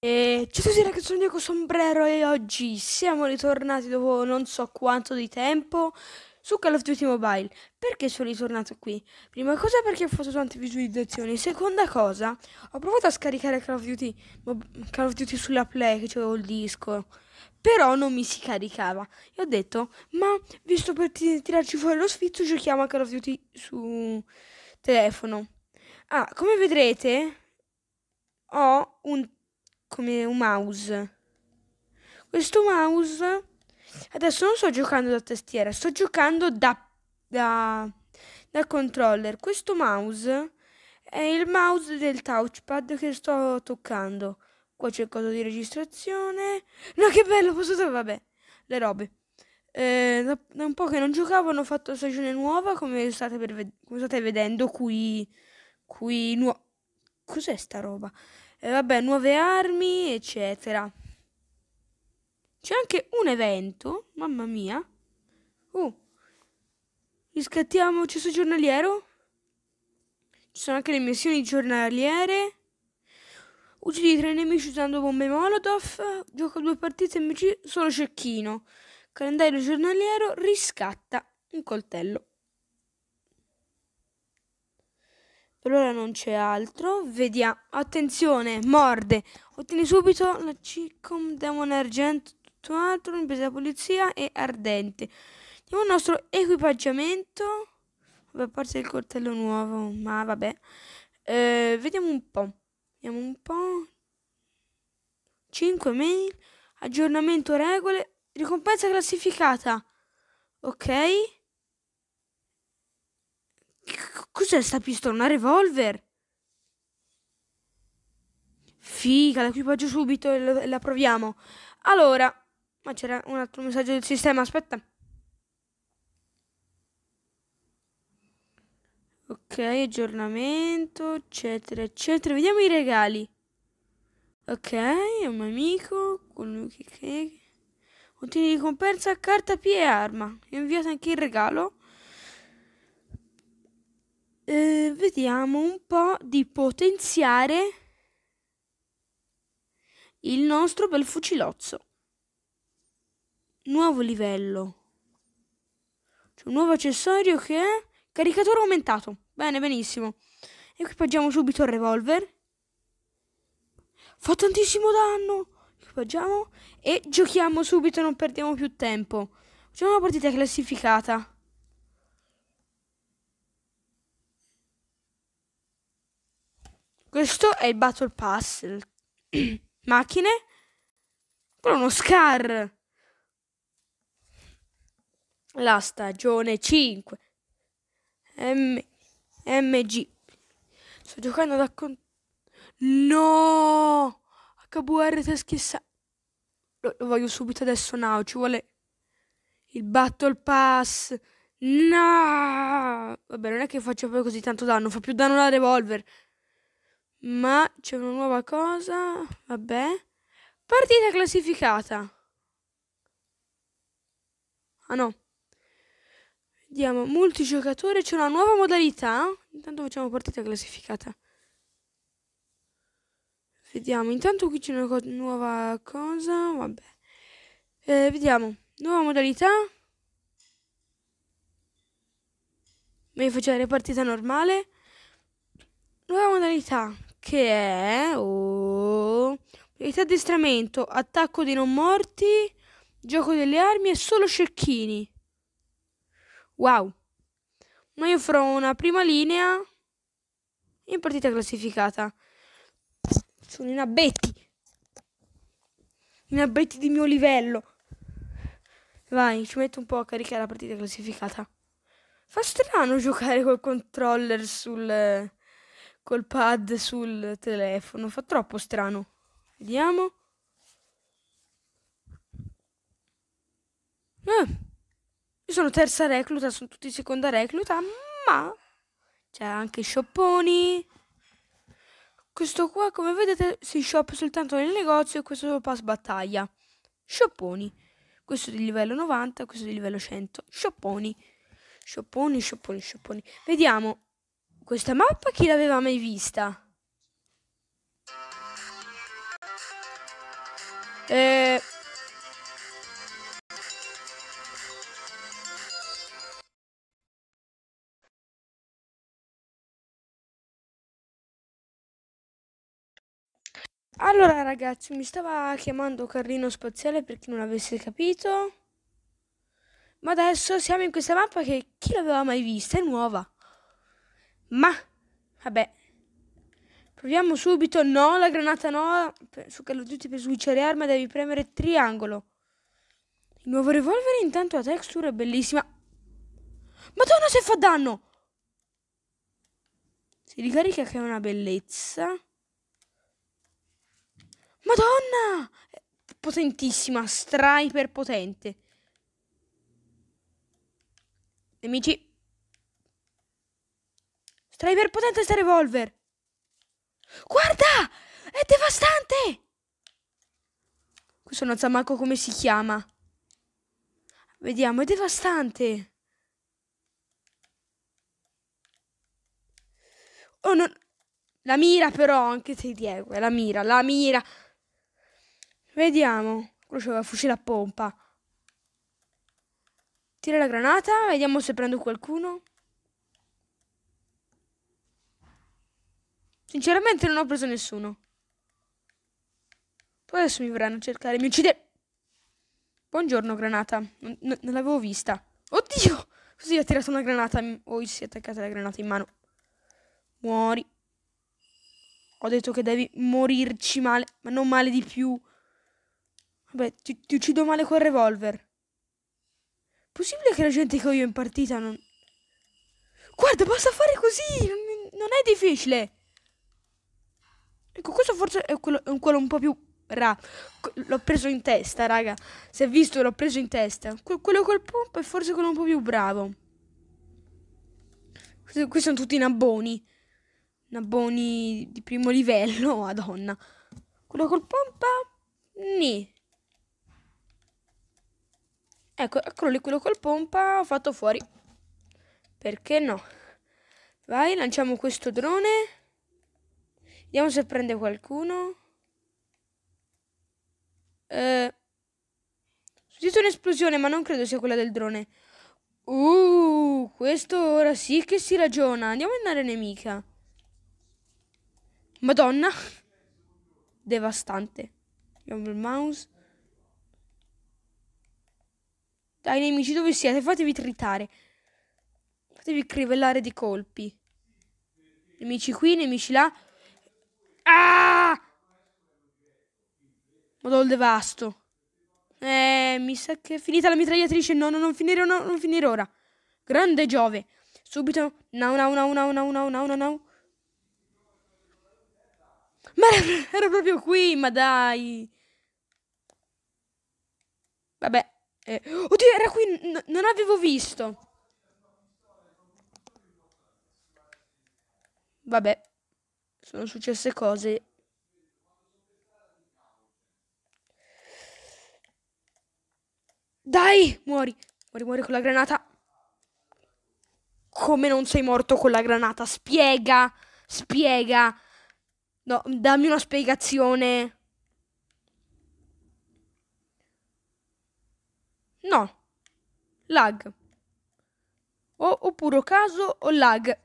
E ciao a ragazzi, sono Diego Sombrero e oggi siamo ritornati dopo non so quanto di tempo su Call of Duty Mobile. Perché sono ritornato qui? Prima cosa perché ho fatto tante visualizzazioni. Seconda cosa, ho provato a scaricare Call of Duty, Call of Duty sulla Play, che avevo il disco. Però non mi si caricava. E ho detto, ma visto per t- tirarci fuori lo sfizio, giochiamo a Call of Duty su telefono. Ah, come vedrete, ho un, come un mouse. Questo mouse Adesso non sto giocando da tastiera, sto giocando da, da, da controller. Questo mouse è il mouse del touchpad che sto toccando. Qua c'è il coso di registrazione. No, che bello, posso usare, vabbè, le robe. Eh, da, un po' che non giocavo hanno fatto la stagione nuova, come state, per, come state vedendo qui. Qui... Cos'è sta roba? Eh, vabbè, nuove armi, eccetera. C'è anche un evento, mamma mia. Oh, riscattiamo cesso giornaliero. Ci sono anche le missioni giornaliere. Uccidi tre nemici usando bombe Molotov. Gioca due partite MC solo cecchino. Calendario giornaliero riscatta un coltello. Per ora non c'è altro. Vediamo. Attenzione, morde. Ottieni subito la Cicom Demon Argento questo altro, impresa della polizia e ardente. Andiamo al nostro equipaggiamento. Vabbè, a parte il coltello nuovo, ma vabbè. Eh, vediamo un po'. Vediamo un po'. 5 mail. Aggiornamento regole. Ricompensa classificata. Ok. Cos'è sta pistola? Una revolver? Figa, l'equipaggio subito e la proviamo. Allora, ma c'era un altro messaggio del sistema, aspetta. Ok, aggiornamento, eccetera, eccetera. Vediamo i regali. Ok, è un amico, colui che... che... Ottieni ricompensa, carta, pie e arma. Inviato anche il regalo. Eh, vediamo un po' di potenziare il nostro bel fucilozzo nuovo livello. C'è un nuovo accessorio che è caricatore aumentato. Bene, benissimo. Equipaggiamo subito il revolver. Fa tantissimo danno. Equipaggiamo e giochiamo subito, non perdiamo più tempo. Facciamo una partita classificata. Questo è il Battle Pass. Macchine. Però uno Scar la stagione 5 M- MG. Sto giocando da con... No! HBR teschissa. Lo, lo voglio subito adesso now, ci vuole il battle pass. No! Vabbè, non è che faccia poi così tanto danno, fa più danno la revolver. Ma c'è una nuova cosa. Vabbè. Partita classificata. Ah no. Vediamo, multigiocatore, c'è una nuova modalità. Intanto facciamo partita classificata. Vediamo, intanto qui c'è una co nuova cosa, vabbè. Eh, vediamo, nuova modalità. Meglio facciamo la partita normale. Nuova modalità, che è... Oh, modalità addestramento, attacco dei non morti, gioco delle armi e solo cecchini. Wow! Ma io farò una prima linea in partita classificata. Sono in abbetti. In abbetti di mio livello. Vai, ci metto un po' a caricare la partita classificata. Fa strano giocare col controller sul... col pad sul telefono. Fa troppo strano. Vediamo. sono terza recluta, sono tutti seconda recluta, ma c'è anche shopponi. Questo qua, come vedete, si shop soltanto nel negozio e questo è il pass battaglia. Shopponi. Questo di livello 90, questo di livello 100. Shopponi. Shopponi, shopponi, shopponi. Vediamo. Questa mappa chi l'aveva mai vista? Eh, Allora ragazzi, mi stava chiamando Carlino Spaziale per chi non avesse capito. Ma adesso siamo in questa mappa che chi l'aveva mai vista? È nuova. Ma, vabbè. Proviamo subito. No, la granata no. Su Call of Duty per switchare arma devi premere triangolo. Il nuovo revolver intanto la texture è bellissima. Madonna se fa danno! Si ricarica che è una bellezza. Madonna! Potentissima, striper potente. Nemici. Striper potente sta revolver. Guarda! È devastante! Questo non sa manco come si chiama. Vediamo, è devastante. Oh, no. La mira però, anche se diego, è la mira, la mira. Vediamo. Quello c'aveva fucile a pompa. Tira la granata, vediamo se prendo qualcuno. Sinceramente non ho preso nessuno. Poi adesso mi verranno a cercare, mi uccide... Buongiorno, granata. non, non l'avevo vista. Oddio! Così ha tirato una granata. Oh, si è attaccata la granata in mano. Muori. Ho detto che devi morirci male, ma non male di più. Vabbè, ti, ti uccido male col revolver. Possibile che la gente che ho io in partita non... Guarda, basta fare così! Non è difficile! Ecco, questo forse è quello, è quello un po' più ra. L'ho preso in testa, raga. Si è visto, l'ho preso in testa. Que quello col pompa è forse quello un po' più bravo. Questi, questi sono tutti nabboni. Nabboni di primo livello, madonna. Quello col pompa... Nì. Ecco, eccolo lì, quello col pompa, ho fatto fuori. Perché no? Vai, lanciamo questo drone. Vediamo se prende qualcuno. Eh, sentito un'esplosione, ma non credo sia quella del drone. Uh, questo ora sì che si ragiona. Andiamo in area nemica. Madonna. Devastante. Abbiamo il mouse. Dai nemici dove siete, fatevi tritare. Fatevi crivellare di colpi. Nemici qui, nemici là. Ah! Madonna, il devasto. Eh, mi sa che è finita la mitragliatrice. No, no, non finire, no, non finire ora. Grande Giove. Subito. No, no, no, no, no, no, no, no, no. Ma era, era proprio qui, ma dai. Vabbè. Eh, oddio, era qui, non avevo visto. Vabbè, sono successe cose. Dai, muori. Muori, muori con la granata. Come non sei morto con la granata? Spiega, spiega. No, dammi una spiegazione. No. Lag. O, o puro caso o lag.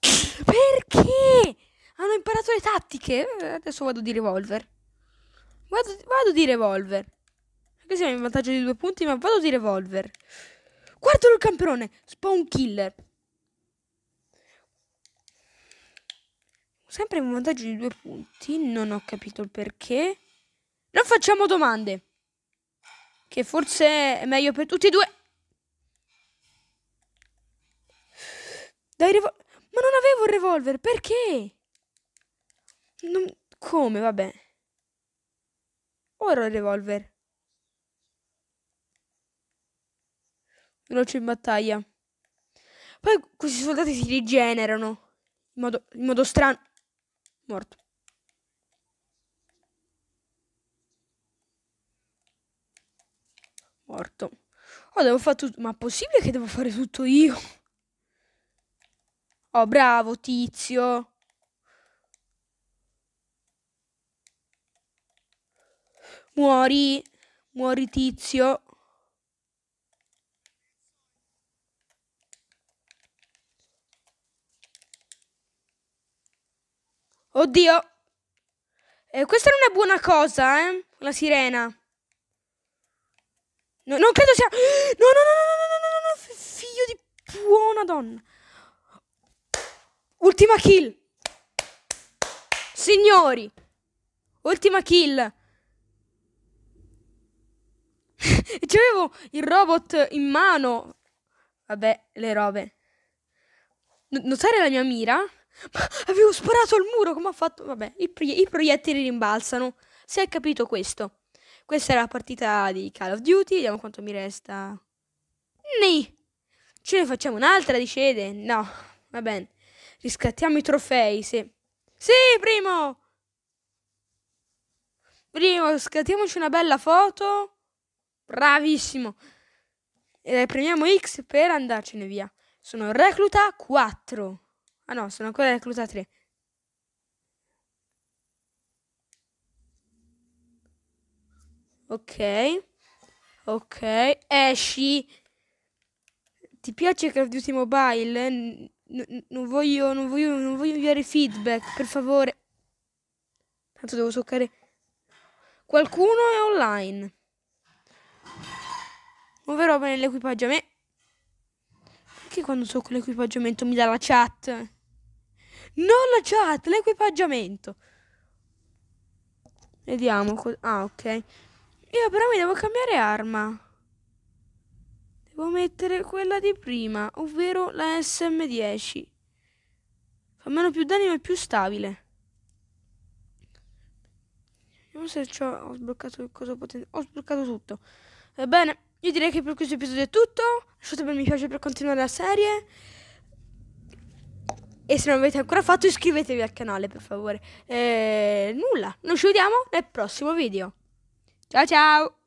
Perché? Hanno imparato le tattiche? Eh, adesso vado di revolver. Vado, vado di revolver. Perché siamo in vantaggio di due punti, ma vado di revolver. Guardalo il camperone. Spawn killer. Sempre in vantaggio di due punti. Non ho capito il perché. Non facciamo domande. Che forse è meglio per tutti e due. Dai, revol ma non avevo il revolver, perché? Non... Come, vabbè. Ora il revolver. Veloce in battaglia. Poi questi soldati si rigenerano. In modo, in modo strano. Morto. Morto. Oh, devo fare tutto. Ma possibile che devo fare tutto io? Oh, bravo, tizio. Muori. Muori, tizio. Oddio. Eh, questa non è buona cosa, eh? La sirena. No, non credo sia... No, no, no, no, no, no, no, no, no. figlio di buona donna. Ultima kill. Signori. Ultima kill. C'avevo il robot in mano. Vabbè, le robe. Notare la mia mira? Ma avevo sparato al muro, come ha fatto? Vabbè, i, proiettili rimbalzano. Si è capito questo. Questa è la partita di Call of Duty, vediamo quanto mi resta. Ni! Ce ne facciamo un'altra di cede? No, va bene. Riscattiamo i trofei, se... Sì, primo! Primo, scattiamoci una bella foto. Bravissimo! E eh, premiamo X per andarcene via. Sono recluta 4. Ah no, sono ancora recluta 3. Ok. Ok. Esci. Ti piace Call of Duty Mobile? N non voglio, non voglio, non voglio inviare feedback, per favore. Tanto devo toccare. Qualcuno è online. Muove roba nell'equipaggiamento. Perché quando tocco l'equipaggiamento mi dà la chat? Non la chat, l'equipaggiamento. Vediamo. Ah, ok. Io però mi devo cambiare arma. Devo mettere quella di prima, ovvero la SM10. Fa meno più danni ma è più stabile. Vediamo se ho sbloccato cosa potente. Ho sbloccato tutto. Ebbene, io direi che per questo episodio è tutto. Lasciate un mi piace per continuare la serie. E se non l'avete ancora fatto iscrivetevi al canale per favore. E eh, nulla, noi ci vediamo nel prossimo video. Ciao ciao!